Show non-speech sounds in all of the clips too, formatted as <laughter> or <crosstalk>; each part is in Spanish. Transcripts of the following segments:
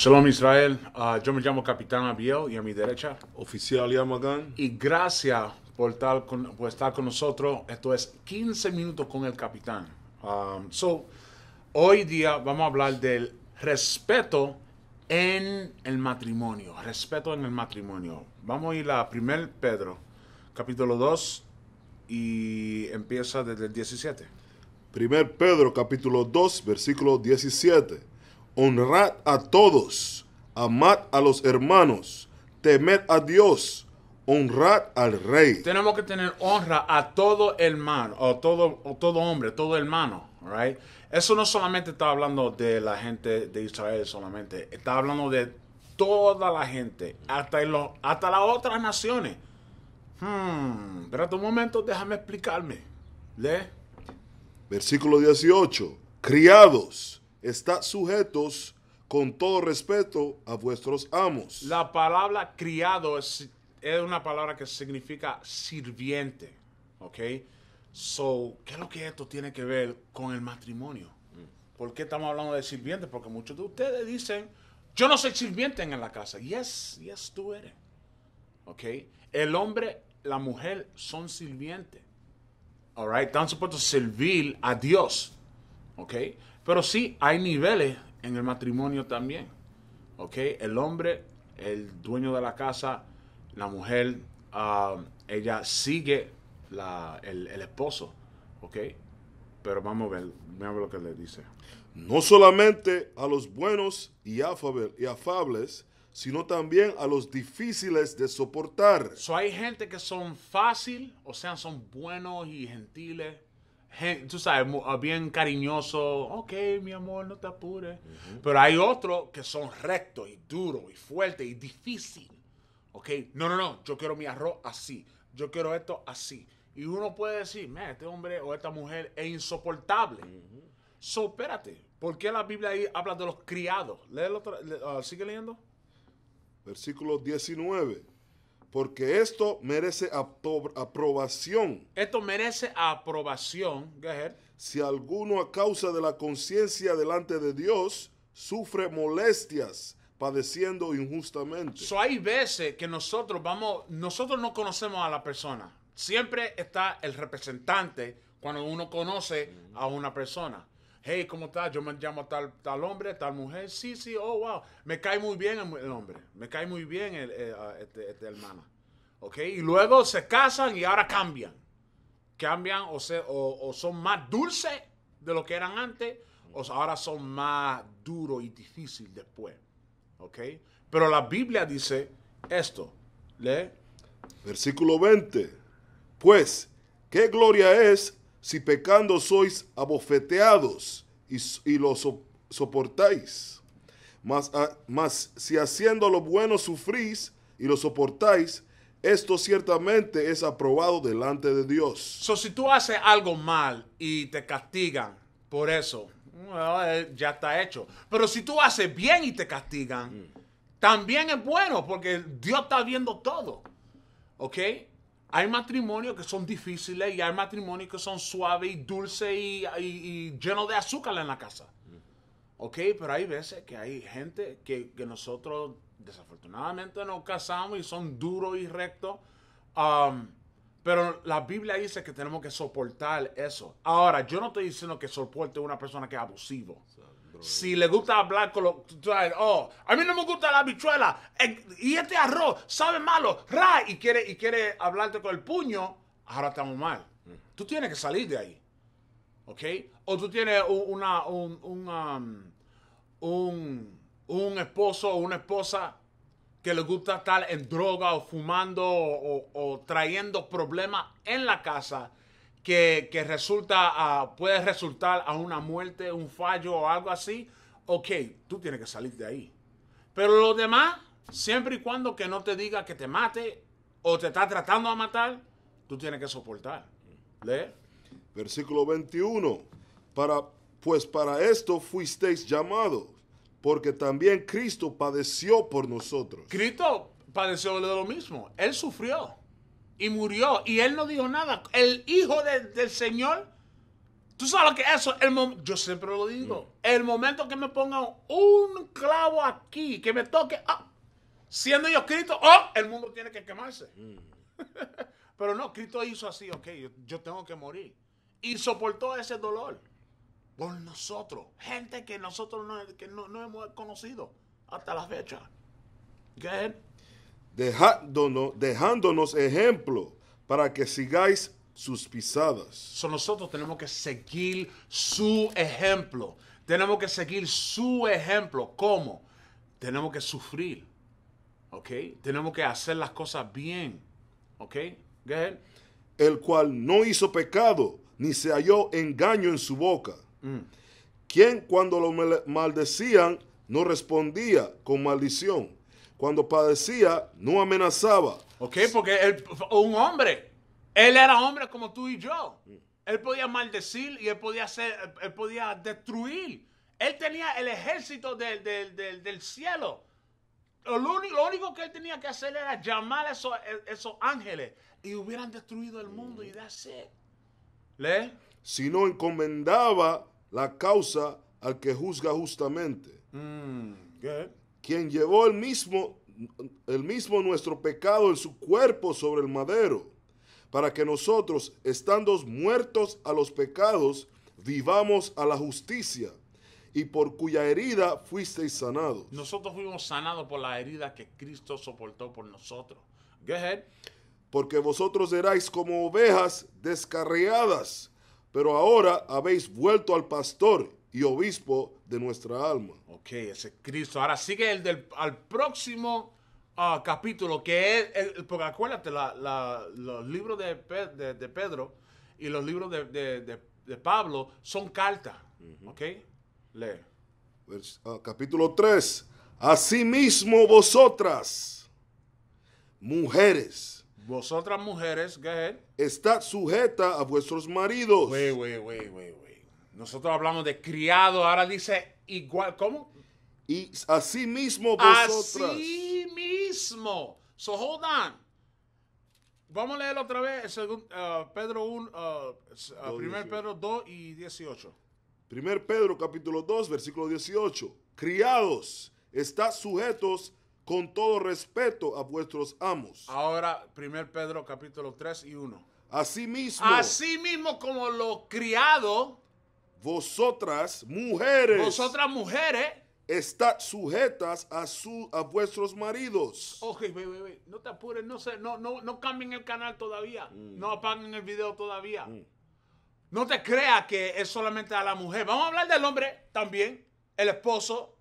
Shalom Israel, ah, yo me llamo Capitán Abiel y a mi derecha. Oficial Yamagán. Y gracias por estar, con, estar con nosotros. Esto es 15 minutos con el Capitán. Um, so, hoy día vamos a hablar del respeto en el matrimonio. Respeto en el matrimonio. Vamos a ir a 1 Pedro, capítulo 2, y empieza desde el 17. 1 Pedro, capítulo 2, versículo 17 honrad a todos, amad a los hermanos, temed a Dios, honrad al rey. Tenemos que tener honra a todo hermano, o todo, todo hombre, todo hermano, right? Eso no solamente está hablando de la gente de Israel solamente, está hablando de toda la gente, hasta, hasta las otras naciones. Hmm, espérate un momento, déjame explicarme. Lee. Versículo 18. Criados, está sujetos con todo respeto a vuestros amos. La palabra criado es, es una palabra que significa sirviente, ¿ok? So, ¿qué es lo que esto tiene que ver con el matrimonio? ¿Por qué estamos hablando de sirviente? Porque muchos de ustedes dicen, yo no soy sirviente en la casa. Yes, yes, tú eres. ¿Ok? El hombre, la mujer son sirvientes. All right? Están supuestos a servir a Dios. ¿Ok? Pero sí hay niveles en el matrimonio también. ¿Ok? El hombre, el dueño de la casa, la mujer, ah, ella sigue el, esposo. ¿Ok? Pero vamos a ver, ver lo que le dice. No solamente a los buenos y, afables, y afables sino también a los difíciles de soportar. So hay gente que son fácil, o sea, son buenos y gentiles, tú sabes, ah, bien cariñoso, ok, mi amor, no te apures. Pero hay otros que son rectos y duros y fuertes y difícil. Ok, no, no, no, yo quiero mi arroz así, yo quiero esto así. Y uno puede decir, me este hombre o esta mujer es insoportable. sopérate So, espérate, ¿por qué la Biblia ahí habla de los criados? Léelo, uh, ah, sigue leyendo. Versículo 19 porque esto merece aprobación. Esto merece aprobación. Si alguno a causa de la conciencia delante de Dios sufre molestias padeciendo injustamente. So hay veces que nosotros vamos, nosotros no conocemos a la persona. Siempre está el representante cuando uno conoce a una persona hey, ¿cómo estás? Yo me llamo tal, tal hombre, tal mujer. Sí, sí, oh, wow. Me cae muy bien el, hombre. Me cae muy bien el, ah, este, este hermana. ¿Ok? Y luego se casan y ahora cambian. Cambian o, o, son más dulces de lo que eran antes, o ahora son más duros y difíciles después. ¿Ok? Pero la Biblia dice esto. Lee. Versículo 20. Pues, ¿qué gloria es si pecando sois abofeteados y, lo soportáis. Mas, si haciendo lo bueno sufrís y lo soportáis, esto ciertamente es aprobado delante de Dios. So, si tú haces algo mal y te castigan por eso, eh, ya está hecho. Pero si tú haces bien y te castigan, mm. también es bueno porque Dios está viendo todo. ¿Ok? Hay matrimonios que son difíciles y hay matrimonios que son suaves y dulces y, llenos de azúcar en la casa. Ok, pero hay veces que hay gente que, nosotros desafortunadamente nos casamos y son duros y rectos. Um, pero la Biblia dice que tenemos que soportar eso. Ahora, yo no estoy diciendo que soporte una persona que es abusivo. Si le gusta hablar con los. Oh, a mí no me gusta la habichuela, Y este arroz sabe malo. Ra, y quiere, y quiere hablarte con el puño. Ahora estamos mal. Tú tienes que salir de ahí. ¿Ok? O tú tienes una, um, un, esposo o una esposa que le gusta estar en droga o fumando o trayendo problemas en la casa que, resulta, ah, puede resultar a una muerte, un fallo o algo así, ok, tú tienes que salir de ahí. Pero lo demás, siempre y cuando que no te diga que te mate o te está tratando a matar, tú tienes que soportar. Lee. Versículo 21. Para, pues para esto fuisteis llamados, porque también Cristo padeció por nosotros. Cristo padeció de lo mismo. Él sufrió y murió. Y él no dijo nada. El hijo del Señor. Tú sabes lo que eso, el yo siempre lo digo. Mm. El momento que me pongan un clavo aquí, que me toque, ah, siendo yo Cristo, oh, el mundo tiene que quemarse. Mm. <laughs> Pero no, Cristo hizo así, ok, yo, tengo que morir. Y soportó ese dolor por nosotros, gente que nosotros no, que hemos conocido hasta la fecha. ¿Qué? dejándonos, dejándonos ejemplo para que sigáis sus pisadas. So nosotros tenemos que seguir su ejemplo. Tenemos que seguir su ejemplo. ¿Cómo? Tenemos que sufrir. ¿Ok? Tenemos que hacer las cosas bien. ¿Ok? El cual no hizo pecado, ni se halló engaño en su boca. Mm. Quien cuando lo maldecían no respondía con maldición cuando padecía, no amenazaba. Ok, porque él, un hombre, él era hombre como tú y yo. Él podía maldecir y él podía, hacer, podía destruir. Él tenía el ejército del, cielo. Lo único, que él tenía que hacer era llamar a e-, esos, ángeles y hubieran destruido el mundo y that's it. ¿Le? Si no encomendaba la causa al que juzga justamente. Mm, quien llevó el mismo, el mismo nuestro pecado en su cuerpo sobre el madero, para que nosotros, estando muertos a los pecados, vivamos a la justicia, y por cuya herida fuisteis sanados. Nosotros fuimos sanados por la herida que Cristo soportó por nosotros. Porque vosotros erais como ovejas descarriadas, pero ahora habéis vuelto al pastor y obispo de nuestra alma. Ok, ese es Cristo. Ahora sigue el del al próximo ah, capítulo, que es, porque acuérdate, los libros de, Pedro y los libros de, Pablo son cartas. Ok, lee. Ah, capítulo 3. Asimismo vosotras, mujeres. Vosotras mujeres, ¿qué sujeta a vuestros maridos. Nosotros hablamos de criado, ahora dice igual, ¿cómo? Y así mismo vosotras. Así mismo. So hold on. Vamos a leer otra vez segundo, uh, Pedro 1, 1 uh, uh, Pedro 2 y 18. 1 Pedro capítulo 2, versículo 18. Criados, está sujetos con todo respeto a vuestros amos. Ahora primer Pedro capítulo 3 y 1. Así mismo como los criado vosotras mujeres. Vosotras mujeres. está sujetas a, su, a vuestros maridos. Ok, No te apures, no, sé no, no, no cambien el canal todavía. Mm. No apaguen el video todavía. Mm. No te creas que es solamente a la mujer. Vamos a hablar del hombre también, el esposo.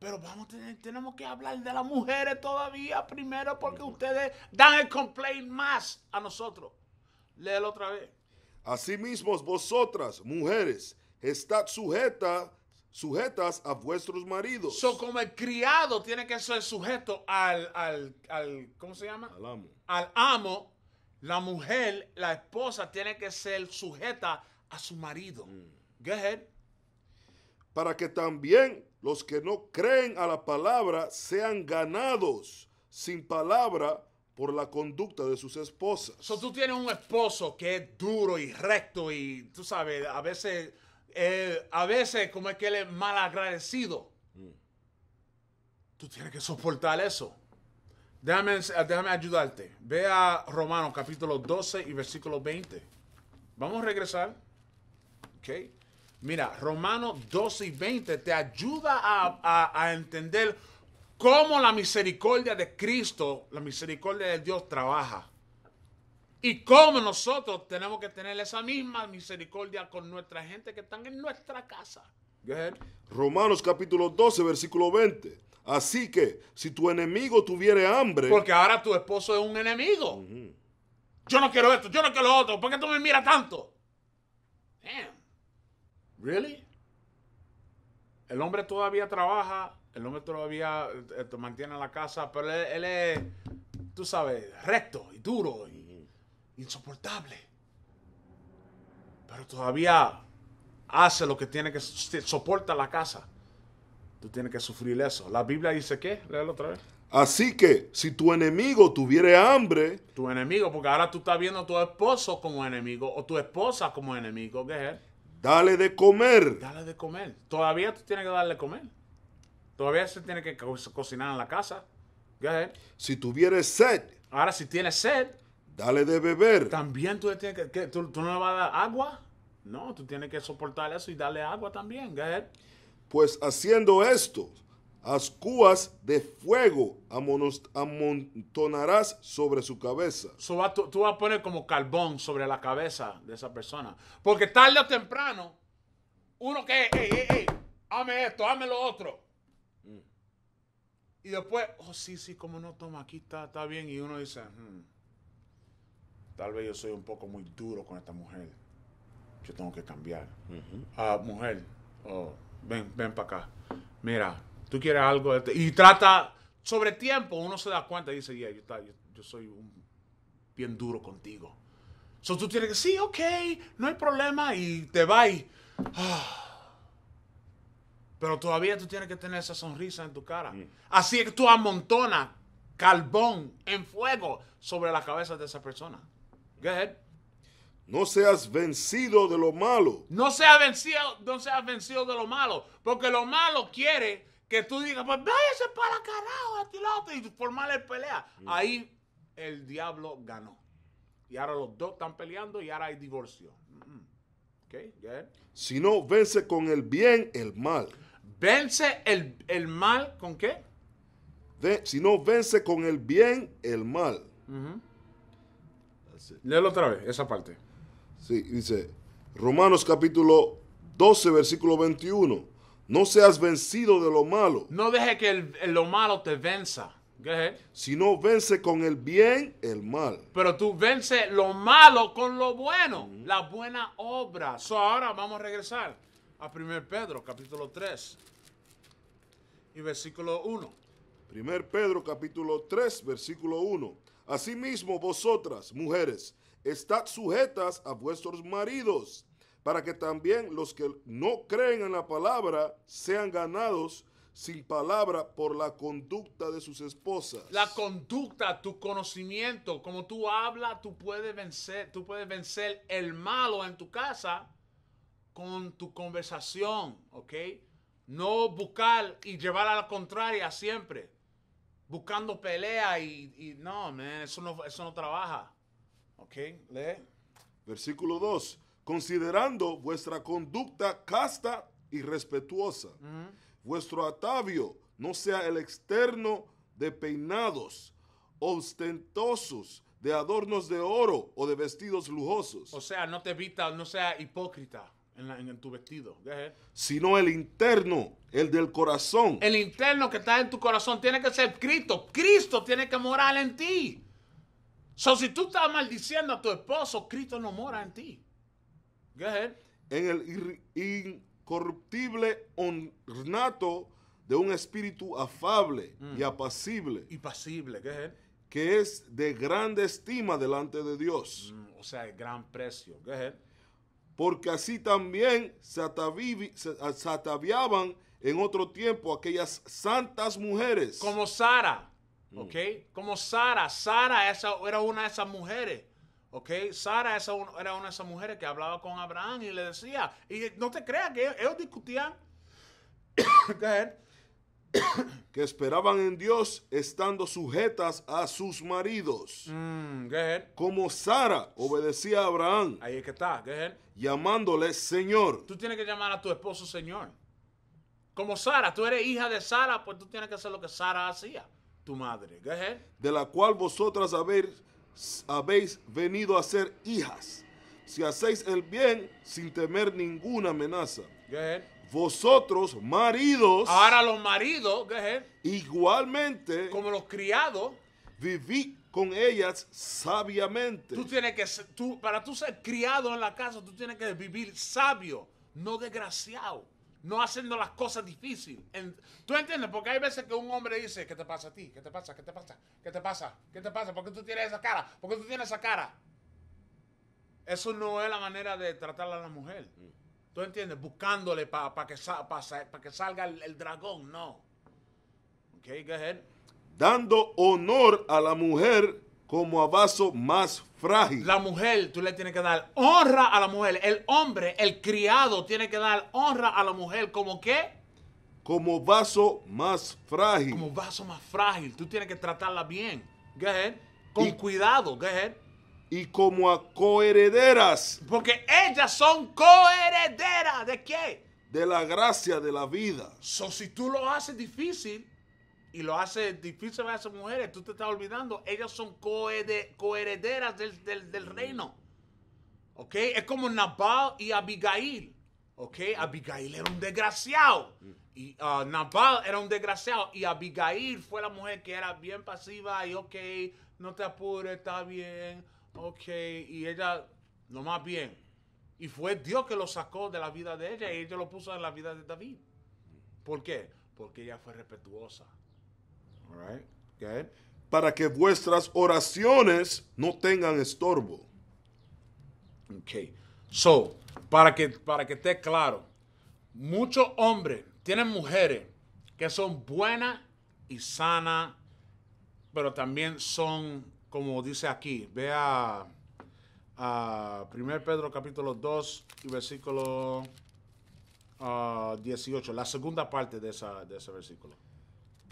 Pero vamos, tenemos que hablar de las mujeres todavía primero porque mm. ustedes dan el complaint más a nosotros. Léelo otra vez. Asimismo, vosotras, mujeres, estad sujetas sujetas a vuestros maridos. So, como el criado tiene que ser sujeto al, ¿cómo se llama? Al amo. Al amo, la mujer, la esposa, tiene que ser sujeta a su marido. Mm. Go Para que también los que no creen a la palabra sean ganados sin palabra por la conducta de sus esposas. So, tú tienes un esposo que es duro y recto y tú sabes, a veces, eh, a veces como es que él es mal agradecido. Tú tienes que soportar eso. Déjame, ayudarte. Ve a Romanos capítulo 12 y versículo 20. Vamos a regresar. ¿ok? Mira, Romanos 12 y 20 te ayuda a, a, a entender cómo la misericordia de Cristo, la misericordia de Dios trabaja. Y cómo nosotros tenemos que tener esa misma misericordia con nuestra gente que están en nuestra casa. Romanos capítulo 12, versículo 20. Así que si tu enemigo tuviera hambre. Porque ahora tu esposo es un enemigo. Yo no quiero esto, yo no quiero lo otro. ¿Por qué tú me miras tanto? Damn. ¿Really? el hombre todavía trabaja, el hombre todavía eh, eh, mantiene la casa, pero él, es, tú sabes, recto y duro y insoportable. Pero todavía hace lo que tiene que soporta la casa. Tú tienes que sufrir eso. La Biblia dice qué? Léelo otra vez. Así que si tu enemigo tuviera hambre, tu enemigo, porque ahora tú estás viendo a tu esposo como enemigo o tu esposa como enemigo, ¿qué es? Dale de comer. Dale de comer. Todavía tú tienes que darle de comer. Todavía se tiene que cocinar en la casa. Si tuvieres sed. Ahora, si tienes sed. Dale de beber. También tú, tienes que, tú, no le vas a dar agua. No, tú tienes que soportar eso y darle agua también. Pues haciendo esto, ascuas de fuego amontonarás sobre su cabeza. So, tú, vas a poner como carbón sobre la cabeza de esa persona. Porque tarde o temprano, uno que, hey, hey, hey, hame esto, hame lo otro. Y después, oh, sí, sí, como no toma, aquí está, está bien. Y uno dice, hmm, tal vez yo soy un poco muy duro con esta mujer. Yo tengo que cambiar. ah, mujer, oh, ven, ven para acá. Mira, tú quieres algo este, y trata sobre tiempo uno se da cuenta y dice yo, soy un, bien duro contigo so tú tienes que sí ok no hay problema y te va ah. pero todavía tú tienes que tener esa sonrisa en tu cara así que tú amontona carbón en fuego sobre la cabeza de esa persona go no seas vencido de lo malo. No seas vencido, no seas vencido de lo malo, porque lo malo quiere que tú digas, pues váyase para carajo, este y y pelea. Mm. Ahí el diablo ganó. Y ahora los dos están peleando y ahora hay divorcio. Okay, Si no, vence con el bien el mal. Vence el, mal con qué? si no, vence con el bien el mal. Léelo otra vez, esa parte. Sí, dice Romanos capítulo 12, versículo 21. No seas vencido de lo malo. No deje que lo malo te venza. Sino vence con el bien el mal. Pero tú vence lo malo con lo bueno, la buena obra. ahora vamos a regresar a 1 Pedro, capítulo 3 y versículo 1. 1 Pedro, capítulo 3, versículo 1. Asimismo, vosotras, mujeres, estad sujetas a vuestros maridos para que también los que no creen en la palabra sean ganados sin palabra por la conducta de sus esposas. La conducta, tu conocimiento, como tú hablas, tú puedes vencer, tú puedes vencer el malo en tu casa con tu conversación, ¿ok? No buscar y llevar a la contraria siempre. Buscando pelea y, no, man, eso no, eso no trabaja. ¿Ok? Lee. Versículo 2 considerando vuestra conducta casta y respetuosa. Mm-hmm. Vuestro atavio no sea el externo de peinados ostentosos, de adornos de oro o de vestidos lujosos. O sea, no te evita, no sea hipócrita. En, tu vestido. Sino el interno, el del corazón. El interno que está en tu corazón tiene que ser Cristo. Cristo tiene que morar en ti. So, si tú estás maldiciendo a tu esposo, Cristo no mora en ti. En el incorruptible ornato de un espíritu afable mm. y apacible. Y pasible, Que es de grande estima delante de Dios. Mm, o sea, de gran precio. Porque así también se, ataviaban en otro tiempo aquellas santas mujeres. Como Sara. Mm. ¿ok? Como Sara, Sara esa, era una de esas mujeres ¿Ok? Sara era una de esas mujeres que hablaba con Abraham y le decía, y no te creas que ellos, discutían <coughs> <coughs> que esperaban en Dios estando sujetas a sus maridos. Mm, como Sara obedecía a Abraham. Ahí es que está, llamándole Señor. Tú tienes que llamar a tu esposo Señor. Como Sara, tú eres hija de Sara, pues tú tienes que hacer lo que Sara hacía, tu madre. De la cual vosotras habéis habéis venido a ser hijas, si hacéis el bien sin temer ninguna amenaza. Vosotros, maridos. Ahora los maridos, Igualmente. Como los criados. Viví con ellas sabiamente. Tú que, para tú ser criado en la casa, tú tienes que vivir sabio, no desgraciado no haciendo las cosas difíciles. ¿Tú entiendes? Porque hay veces que un hombre dice, ¿qué te pasa a ti? ¿Qué te pasa? ¿Qué te pasa? ¿Qué te pasa? ¿Qué te pasa? ¿Por qué tú tienes esa cara? ¿Por qué tú tienes esa cara? Eso no es la manera de tratar a la mujer. Mm. ¿Tú entiendes? Buscándole para que, que, salga el, dragón, no. Ok, go ahead. Dando honor a la mujer como a vaso más la mujer, tú le tienes que dar honra a la mujer. El hombre, el criado, tiene que dar honra a la mujer. ¿Como qué? Como vaso más frágil. Como vaso más frágil. Tú tienes que tratarla bien. ¿Qué es? Con cuidado. ¿Qué es? Y como a coherederas. Porque ellas son coherederas. ¿De qué? De la gracia de la vida. So, si tú lo haces difícil, y lo hace difícil a esas mujeres. Tú te estás olvidando. Ellas son coherederas del, del, del mm. reino. ¿Ok? Es como Nabal y Abigail. ¿Ok? Abigail era un desgraciado. Mm. Y ah, Nabal era un desgraciado. Y Abigail fue la mujer que era bien pasiva y ok, no te apures, está bien. Ok, y ella, nomás más bien. Y fue Dios que lo sacó de la vida de ella y ella lo puso en la vida de David. ¿Por qué? Porque ella fue respetuosa. Para que vuestras oraciones no tengan estorbo. Ok. So, para que, para que esté claro, muchos hombres tienen mujeres que son buenas y sanas, pero también son, como dice aquí, vea ah, a 1 Pedro capítulo 2 y versículo 18, ah, la segunda parte de ese versículo.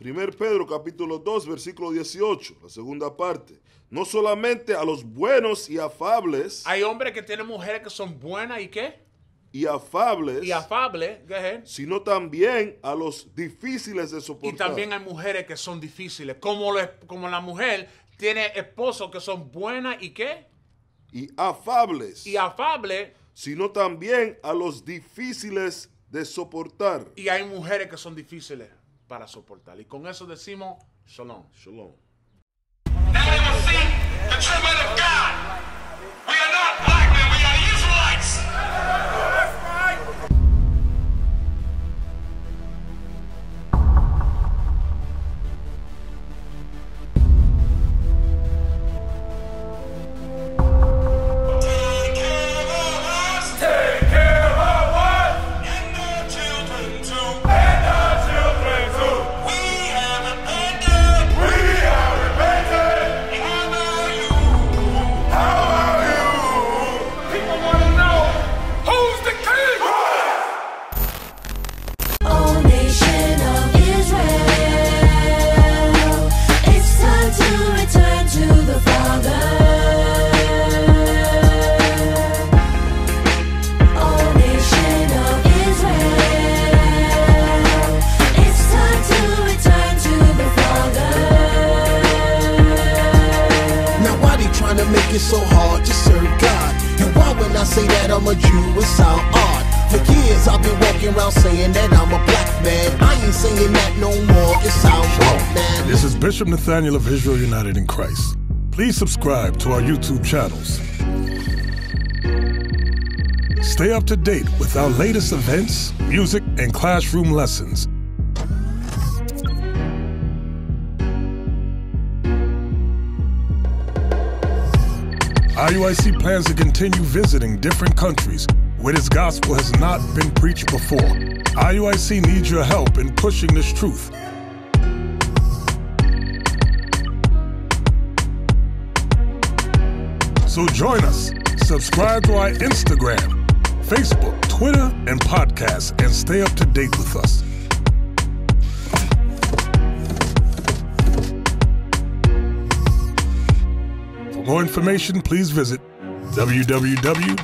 1 Pedro capítulo 2, versículo 18, la segunda parte. No solamente a los buenos y afables. Hay hombres que tienen mujeres que son buenas y qué? Y afables. Y afables, sino también a los difíciles de soportar. Y también hay mujeres que son difíciles, como, lo, como la mujer tiene esposos que son buenas y qué? Y afables. Y afables. Sino también a los difíciles de soportar. Y hay mujeres que son difíciles para soportar. Y con eso decimos, shalom. Shalom. make it so hard to serve God. And why I say that I'm a Jew, For years I've been walking around saying that I'm a black man. I ain't saying that no more, wrong, man. This is Bishop Nathaniel of Israel United in Christ. Please subscribe to our YouTube channels. Stay up to date with our latest events, music, and classroom lessons IUIC plans to continue visiting different countries where this gospel has not been preached before. IUIC needs your help in pushing this truth. So join us. Subscribe to our Instagram, Facebook, Twitter, and podcast and stay up to date with us. For more information, please visit www.israelunite.org.